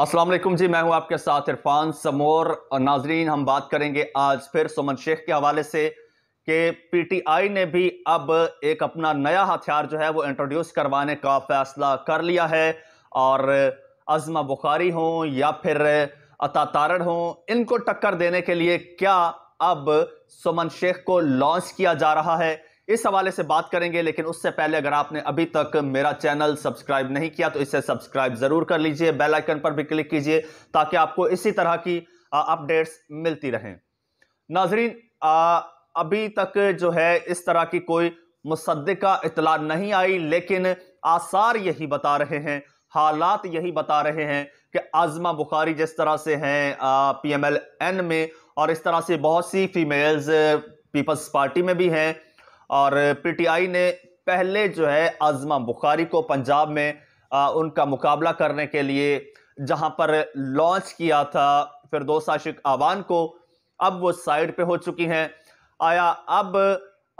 असलम जी मैं हूं आपके साथ इरफान समोर नाजरीन हम बात करेंगे आज फिर सुमन शेख के हवाले से कि पीटीआई ने भी अब एक अपना नया हथियार जो है वो इंट्रोड्यूस करवाने का फैसला कर लिया है और अजमा बुखारी हों या फिर अता तारण हों इनको टक्कर देने के लिए क्या अब सुमन शेख को लॉन्च किया जा रहा है इस हवाले से बात करेंगे लेकिन उससे पहले अगर आपने अभी तक मेरा चैनल सब्सक्राइब नहीं किया तो इसे सब्सक्राइब ज़रूर कर लीजिए बेल आइकन पर भी क्लिक कीजिए ताकि आपको इसी तरह की अपडेट्स मिलती रहें नाजरीन अभी तक जो है इस तरह की कोई मुसदा इतला नहीं आई लेकिन आसार यही बता रहे हैं हालात यही बता रहे हैं कि आजमा बुखारी जिस तरह से हैं पी एम एल एन में और इस तरह से बहुत सी फीमेल्स पीपल्स पार्टी में भी हैं और पीटीआई ने पहले जो है आजमा बुखारी को पंजाब में आ, उनका मुकाबला करने के लिए जहां पर लॉन्च किया था फिर दो आशिक आवान को अब वो साइड पे हो चुकी हैं आया अब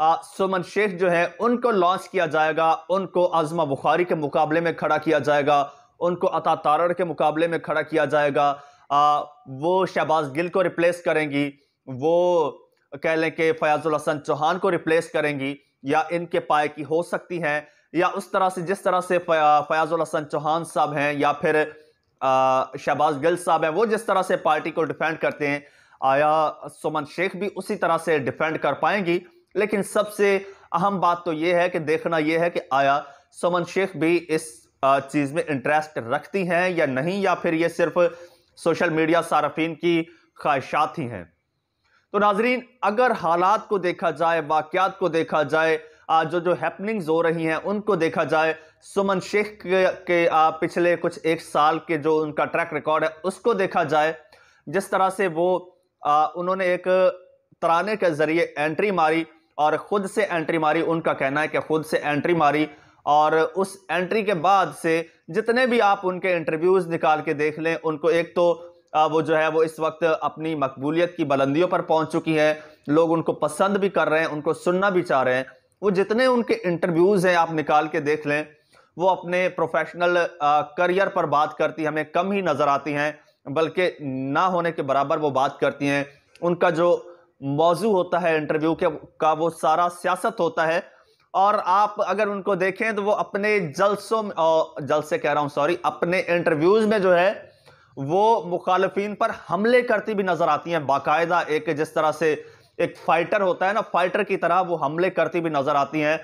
आ, सुमन शेख जो है उनको लॉन्च किया जाएगा उनको आजमा बुखारी के मुकाबले में खड़ा किया जाएगा उनको अता तारड़ के मुकाबले में खड़ा किया जाएगा आ, वो शहबाज गिल को रिप्लेस करेंगी वो कह लें कि फयाजुल हसन चौहान को रिप्लेस करेंगी या इनके पाए की हो सकती हैं या उस तरह से जिस तरह से फयाजुल हसन चौहान साहब हैं या फिर शहबाज गिल साहब हैं वो जिस तरह से पार्टी को डिफेंड करते हैं आया सुमन शेख भी उसी तरह से डिफेंड कर पाएंगी लेकिन सबसे अहम बात तो ये है कि देखना यह है कि आया सुमन शेख भी इस चीज़ में इंटरेस्ट रखती हैं या नहीं या फिर ये सिर्फ सोशल मीडिया सार्फिन की ख्वाहिशात ही हैं तो नाजरीन अगर हालात को देखा जाए वाकियात को देखा जाए आज जो जो हैपनिंग्स हो रही हैं उनको देखा जाए सुमन शेख के, के आ, पिछले कुछ एक साल के जो उनका ट्रैक रिकॉर्ड है उसको देखा जाए जिस तरह से वो आ, उन्होंने एक तराने के ज़रिए एंट्री मारी और ख़ुद से एंट्री मारी उनका कहना है कि ख़ुद से एंट्री मारी और उस एंट्री के बाद से जितने भी आप उनके इंटरव्यूज़ निकाल के देख लें उनको एक तो वो जो है वो इस वक्त अपनी मकबूलियत की बुलंदियों पर पहुंच चुकी है लोग उनको पसंद भी कर रहे हैं उनको सुनना भी चाह रहे हैं वो जितने उनके इंटरव्यूज़ हैं आप निकाल के देख लें वो अपने प्रोफेशनल करियर पर बात करती हमें कम ही नज़र आती हैं बल्कि ना होने के बराबर वो बात करती हैं उनका जो मौजू होता है इंटरव्यू के का वो सारा सियासत होता है और आप अगर उनको देखें तो वो अपने जलसों में जलसे कह रहा हूँ सॉरी अपने इंटरव्यूज़ में जो है वो मुखालफी पर हमले करती भी नजर आती हैं बाकायदा एक जिस तरह से एक फाइटर होता है ना फाइटर की तरह वो हमले करती भी नजर आती हैं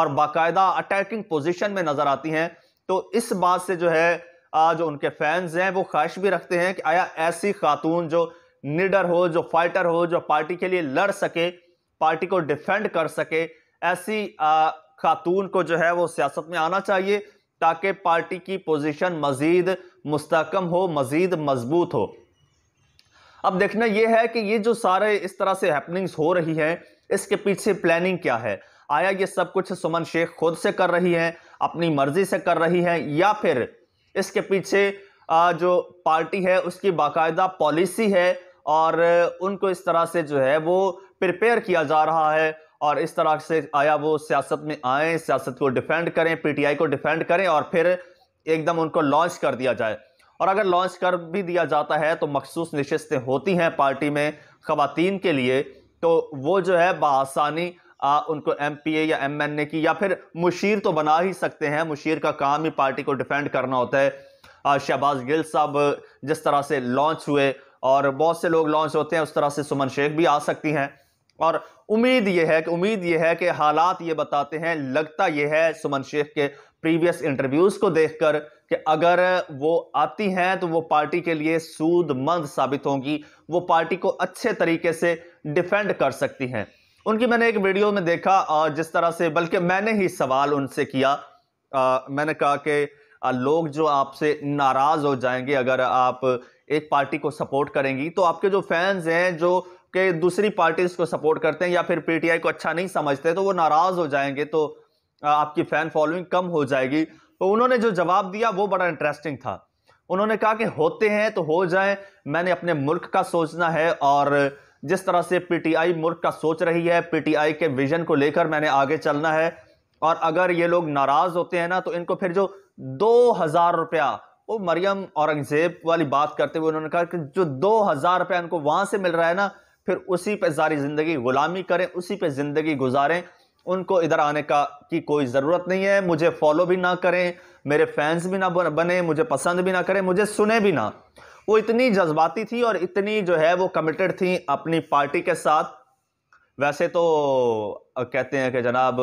और बाकायदा अटैकिंग पोजिशन में नजर आती हैं तो इस बात से जो है आज उनके फैंस हैं वो ख्वाहिश भी रखते हैं कि आया ऐसी खातून जो निडर हो जो फाइटर हो जो पार्टी के लिए लड़ सके पार्टी को डिफेंड कर सके ऐसी खातून को जो है वो सियासत में आना चाहिए ताकि पार्टी की पोजीशन मज़ीद मुस्तकम हो मज़ीद मजबूत हो अब देखना यह है कि ये जो सारे इस तरह से हैपनिंग्स हो रही हैं इसके पीछे प्लानिंग क्या है आया ये सब कुछ सुमन शेख खुद से कर रही हैं अपनी मर्जी से कर रही हैं या फिर इसके पीछे जो पार्टी है उसकी बाकायदा पॉलिसी है और उनको इस तरह से जो है वो प्रिपेयर किया जा रहा है और इस तरह से आया वो सियासत में आए सियासत को डिफेंड करें पीटीआई को डिफेंड करें और फिर एकदम उनको लॉन्च कर दिया जाए और अगर लॉन्च कर भी दिया जाता है तो मखसूस नशस्तें होती हैं पार्टी में ख़वान के लिए तो वो जो है बसानी उनको एम पी ए या एम एन ए की या फिर मुशीर तो बना ही सकते हैं मुशीर का काम ही पार्टी को डिफेंड करना होता है शहबाज गिल साहब जिस तरह से लॉन्च हुए और बहुत से लोग लॉन्च होते हैं उस तरह से सुमन शेख भी आ सकती हैं और उम्मीद यह है कि उम्मीद यह है कि हालात ये बताते हैं लगता यह है सुमन शेख के प्रीवियस इंटरव्यूज़ को देखकर कि अगर वो आती हैं तो वो पार्टी के लिए सूदमंद साबित होंगी वो पार्टी को अच्छे तरीके से डिफेंड कर सकती हैं उनकी मैंने एक वीडियो में देखा और जिस तरह से बल्कि मैंने ही सवाल उनसे किया आ, मैंने कहा कि लोग जो आपसे नाराज़ हो जाएंगे अगर आप एक पार्टी को सपोर्ट करेंगी तो आपके जो फैंस हैं जो के दूसरी पार्टीज को सपोर्ट करते हैं या फिर पीटीआई को अच्छा नहीं समझते तो वो नाराज़ हो जाएंगे तो आपकी फ़ैन फॉलोइंग कम हो जाएगी तो उन्होंने जो जवाब दिया वो बड़ा इंटरेस्टिंग था उन्होंने कहा कि होते हैं तो हो जाए मैंने अपने मुल्क का सोचना है और जिस तरह से पीटीआई मुल्क का सोच रही है पीटीआई के विजन को लेकर मैंने आगे चलना है और अगर ये लोग नाराज़ होते हैं ना तो इनको फिर जो दो हज़ार रुपया वो मरियम औरंगजेब वाली बात करते हुए उन्होंने कहा कि जो दो हज़ार रुपया इनको वहां से मिल रहा है ना फिर उसी पे सारी ज़िंदगी ग़ुलामी करें उसी पे ज़िंदगी गुजारें उनको इधर आने का की कोई ज़रूरत नहीं है मुझे फॉलो भी ना करें मेरे फैंस भी ना बने मुझे पसंद भी ना करें मुझे सुने भी ना वो इतनी जज्बाती थी और इतनी जो है वो कमिटेड थी अपनी पार्टी के साथ वैसे तो कहते हैं कि जनाब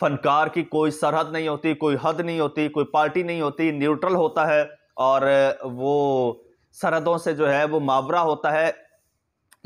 फनकार की कोई सरहद नहीं होती कोई हद नहीं होती कोई पार्टी नहीं होती न्यूट्रल होता है और वो सरहदों से जो है वो मावरा होता है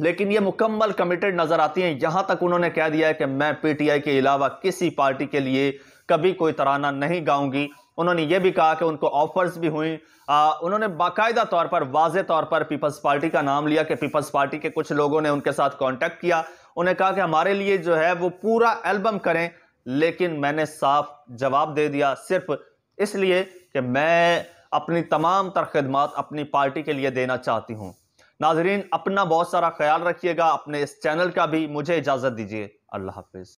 लेकिन ये मुकम्मल कमिटेड नज़र आती हैं यहाँ तक उन्होंने कह दिया है कि मैं पीटीआई के अलावा किसी पार्टी के लिए कभी कोई तराना नहीं गाऊंगी उन्होंने ये भी कहा कि उनको ऑफर्स भी हुई आ, उन्होंने बाकायदा तौर पर वाज तौर पर पीपल्स पार्टी का नाम लिया कि पीपल्स पार्टी के कुछ लोगों ने उनके साथ कॉन्टेक्ट किया उन्हें कहा कि हमारे लिए जो है वो पूरा एल्बम करें लेकिन मैंने साफ जवाब दे दिया सिर्फ इसलिए कि मैं अपनी तमाम तर खदमात अपनी पार्टी के लिए देना चाहती हूँ नाजरीन अपना बहुत सारा ख्याल रखिएगा अपने इस चैनल का भी मुझे इजाज़त दीजिए अल्लाह हाफिज़